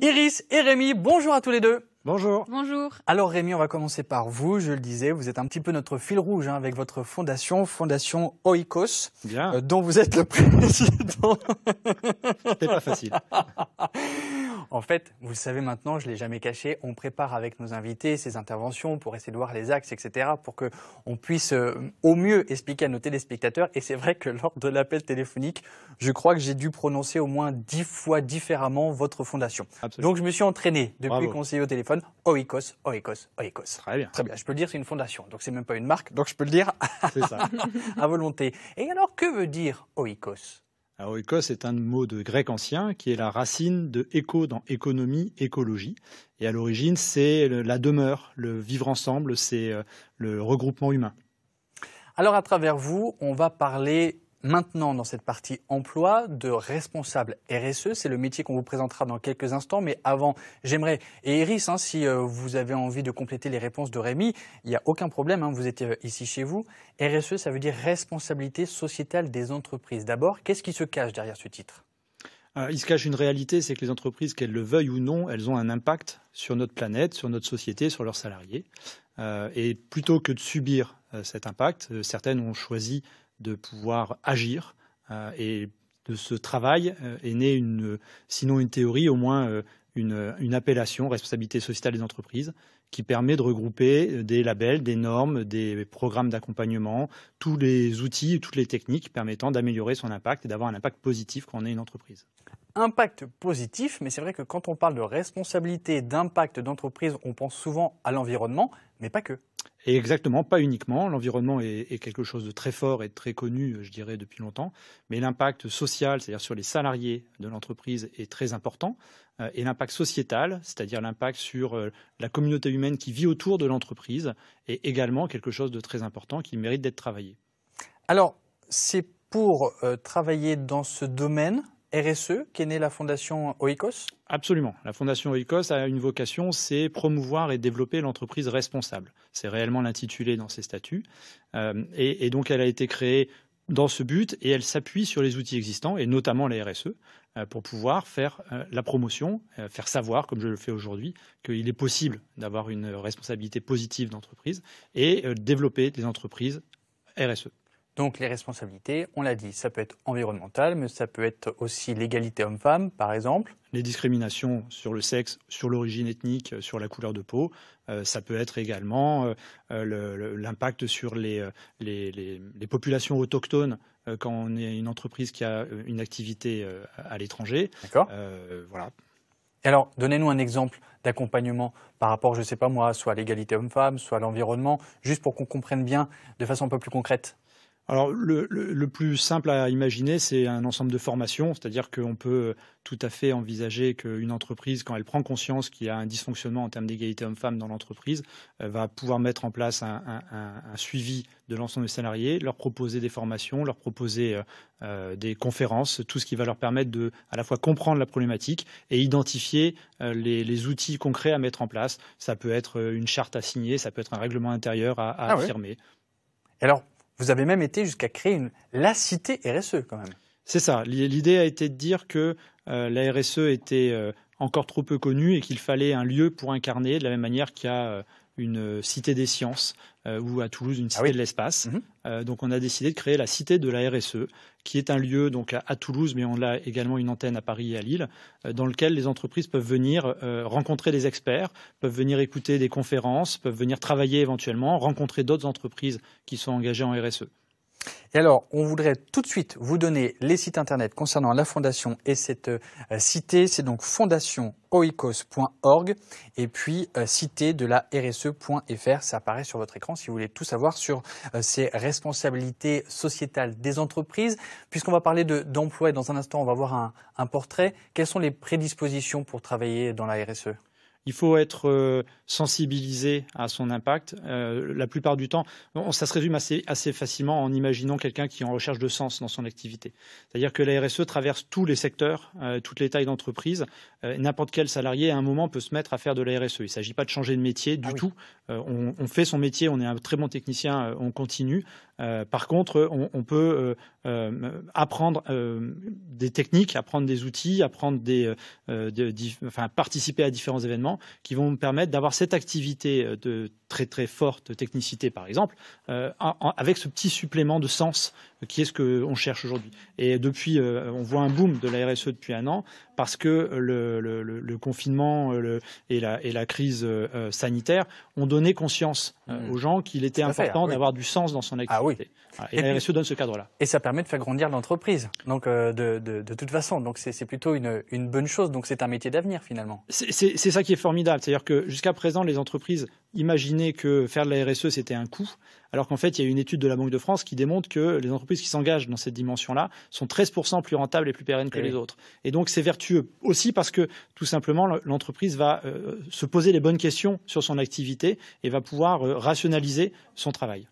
Iris et Rémi, bonjour à tous les deux. Bonjour. Bonjour. Alors Rémi, on va commencer par vous. Je le disais, vous êtes un petit peu notre fil rouge hein, avec votre fondation, Fondation Oikos, Bien. Euh, dont vous êtes le président. C'était pas facile. En fait, vous le savez maintenant, je ne l'ai jamais caché, on prépare avec nos invités ces interventions pour essayer de voir les axes, etc., pour qu'on puisse euh, au mieux expliquer à nos téléspectateurs. Et c'est vrai que lors de l'appel téléphonique, je crois que j'ai dû prononcer au moins dix fois différemment votre fondation. Donc je me suis entraîné depuis conseiller au téléphone, Oikos, Oikos, Oikos. Très bien. Très bien. Je peux le dire, c'est une fondation, donc c'est même pas une marque, donc je peux le dire à volonté. Et alors, que veut dire Oikos alors, est un mot de grec ancien qui est la racine de éco dans économie, écologie. Et à l'origine, c'est la demeure, le vivre ensemble, c'est euh, le regroupement humain. Alors, à travers vous, on va parler maintenant dans cette partie emploi de responsable RSE. C'est le métier qu'on vous présentera dans quelques instants. Mais avant, j'aimerais, et Iris, hein, si euh, vous avez envie de compléter les réponses de Rémi, il n'y a aucun problème, hein, vous êtes euh, ici chez vous. RSE, ça veut dire responsabilité sociétale des entreprises. D'abord, qu'est-ce qui se cache derrière ce titre euh, il se cache une réalité, c'est que les entreprises, qu'elles le veuillent ou non, elles ont un impact sur notre planète, sur notre société, sur leurs salariés. et plutôt que de subir cet impact, certaines ont choisi de pouvoir agir. Euh, et de ce travail euh, est née, sinon une théorie, au moins euh, une, appellation, responsabilité sociale des entreprises, qui permet de regrouper des labels, des normes, des programmes d'accompagnement, tous les outils, toutes les techniques permettant d'améliorer son impact et d'avoir un impact positif quand on est une entreprise. Impact positif, mais c'est vrai que quand on parle de responsabilité, d'impact d'entreprise, on pense souvent à l'environnement mais pas que. exactement, pas uniquement. L'environnement est, quelque chose de très fort et très connu, euh, je dirais, depuis longtemps. Mais l'impact social, c'est-à-dire sur les salariés de l'entreprise, est très important. Euh, et l'impact sociétal, c'est-à-dire l'impact sur euh, la communauté humaine qui vit autour de l'entreprise, est également quelque chose de très important qui mérite d'être travaillé. Alors, c'est pour travailler dans ce domaine RSE qu'est née la fondation Oikos Absolument. La fondation Oikos a une vocation, c'est promouvoir et développer l'entreprise responsable. C'est réellement l'intitulé dans ses statuts. Euh, et, donc elle a été créée dans ce but et elle s'appuie sur les outils existants et notamment les RSE euh, pour pouvoir faire euh, la promotion, faire savoir, comme je le fais aujourd'hui, qu'il est possible d'avoir une responsabilité positive d'entreprise et développer des entreprises RSE. Donc les responsabilités, on l'a dit, ça peut être environnemental, mais ça peut être aussi l'égalité homme-femme, par exemple. Les discriminations sur le sexe, sur l'origine ethnique, sur la couleur de peau, euh, ça peut être également euh, euh, l'impact sur les, populations autochtones quand on est une entreprise qui a une activité à l'étranger. D'accord. voilà. alors, donnez-nous un exemple d'accompagnement par rapport, je ne sais pas moi, soit à l'égalité homme-femme, soit à l'environnement, juste pour qu'on comprenne bien de façon un peu plus concrète. Alors, le, plus simple à imaginer, c'est un ensemble de formations, c'est-à-dire qu'on peut tout à fait envisager qu'une entreprise, quand elle prend conscience qu'il y a un dysfonctionnement en termes d'égalité homme-femme dans l'entreprise, euh, va pouvoir mettre en place un, suivi de l'ensemble des salariés, leur proposer des formations, leur proposer euh, euh, des conférences, tout ce qui va leur permettre de à la fois comprendre la problématique et identifier les, outils concrets à mettre en place. Ça peut être une charte à signer, ça peut être un règlement intérieur à, ah affirmer. Alors, vous avez même été jusqu'à créer une, la cité RSE quand même. C'est ça. L'idée a été de dire que euh, la RSE était euh, encore trop peu connue et qu'il fallait un lieu pour incarner, de la même manière qu'il y a euh, une cité des sciences euh, ou à Toulouse une ah cité de l'espace. Mhm. Euh, donc on a décidé de créer la cité de la RSE, qui est un lieu donc à Toulouse, mais on a également une antenne à Paris et à Lille, euh, dans lequel les entreprises peuvent venir rencontrer des experts, peuvent venir écouter des conférences, peuvent venir travailler éventuellement, rencontrer d'autres entreprises qui sont engagées en RSE. Et alors, on voudrait tout de suite vous donner les sites internet concernant la fondation et cette euh, cité. C'est donc fondationoicos.org et puis euh, cité de la RSE.fr. E Ça apparaît sur votre écran si vous voulez tout savoir sur euh, ces responsabilités sociétales des entreprises. Puisqu'on va parler d'emploi et dans un instant, on va voir un portrait. Quelles sont les prédispositions pour travailler dans la RSE il faut être euh, sensibilisé à son impact. Euh, la plupart du temps, ça se résume assez, facilement en imaginant quelqu'un qui est en recherche de sens dans son activité. C'est-à-dire que la RSE traverse tous les secteurs, euh, toutes les tailles d'entreprise. N'importe quel salarié, à un moment, peut se mettre à faire de la RSE. Il ne s'agit pas de changer de métier du ah tout. On, fait son métier, on est un très bon technicien, on continue. par contre, on, peut apprendre des techniques, apprendre des outils, apprendre enfin, participer à différents événements qui vont me permettre d'avoir cette activité euh, de très très forte technicité, par exemple, euh, avec ce petit supplément de sens qui est ce qu'on cherche aujourd'hui. Et depuis, euh, on voit un boom de la RSE depuis un an parce que le, confinement euh, et, la, et, la, crise sanitaire ont donné conscience mmh. aux gens qu'il était important d'avoir du sens dans son ah activité. Et, la RSE donne ce cadre-là. Et ça permet de faire grandir l'entreprise, donc de, de, toute façon. Donc c'est plutôt une, une bonne chose. Donc c'est un métier d'avenir finalement. C'est ça qui est formidable. C'est-à-dire que jusqu'à présent, les entreprises imaginaient que faire de la RSE, c'était un coût, alors qu'en fait, il y a une étude de la Banque de France qui démontre que les entreprises qui s'engagent dans cette dimension-là sont 13% plus rentables et plus pérennes que eh les autres. Et donc, c'est vertueux aussi parce que, tout simplement, l'entreprise va euh, se poser les bonnes questions sur son activité et va pouvoir euh, rationaliser son travail.